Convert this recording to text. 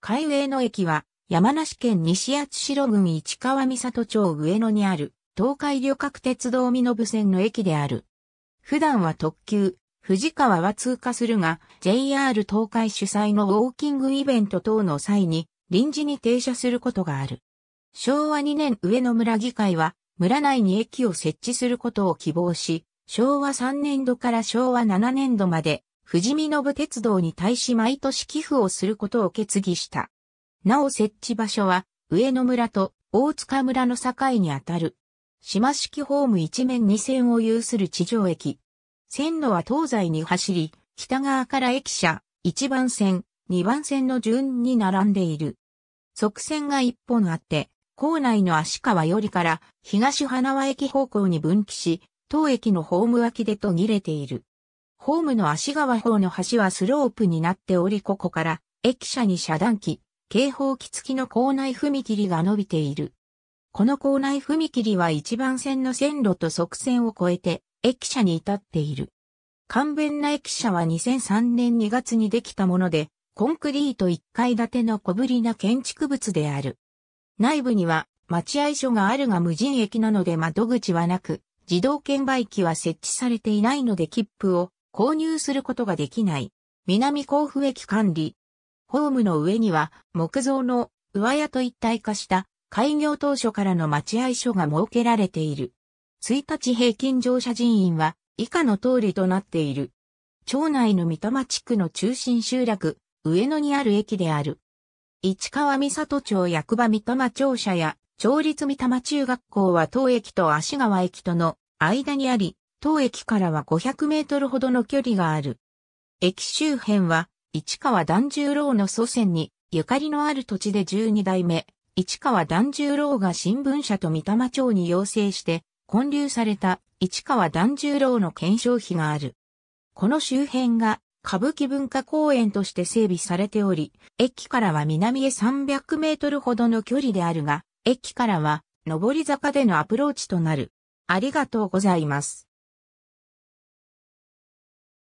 海上野駅は、山梨県西八代郡市川三里町上野にある、東海旅客鉄道身延線の駅である。普段は特急、藤川は通過するが、JR 東海主催のウォーキングイベント等の際に、臨時に停車することがある。昭和2年上野村議会は、村内に駅を設置することを希望し、昭和3年度から昭和7年度まで、富士見信鉄道に対し毎年寄付をすることを決議した。なお設置場所は、上野村と大塚村の境にあたる。島式ホーム一面二線を有する地上駅。線路は東西に走り、北側から駅舎、一番線、二番線の順に並んでいる。側線が一本あって、校内の足川よりから東花輪駅方向に分岐し、当駅のホーム脇で途切れている。ホームの足側方の橋はスロープになっておりここから駅舎に遮断機、警報機付きの構内踏切が伸びている。この構内踏切は一番線の線路と側線を越えて駅舎に至っている。簡便な駅舎は2003年2月にできたもので、コンクリート1階建ての小ぶりな建築物である。内部には待合所があるが無人駅なので窓口はなく、自動券売機は設置されていないので切符を購入することができない。南甲府駅管理。ホームの上には木造の上屋と一体化した開業当初からの待合所が設けられている。1日平均乗車人員は以下の通りとなっている。町内の三玉地区の中心集落、上野にある駅である。市川三里町役場三玉庁舎や、町立三玉中学校は当駅と足川駅との間にあり、当駅からは500メートルほどの距離がある。駅周辺は、市川團十郎の祖先に、ゆかりのある土地で12代目、市川團十郎が新聞社と三玉町に要請して、建立された市川團十郎の検証碑がある。この周辺が歌舞伎文化公園として整備されており、駅からは南へ300メートルほどの距離であるが、駅からは上り坂でのアプローチとなる。ありがとうございます。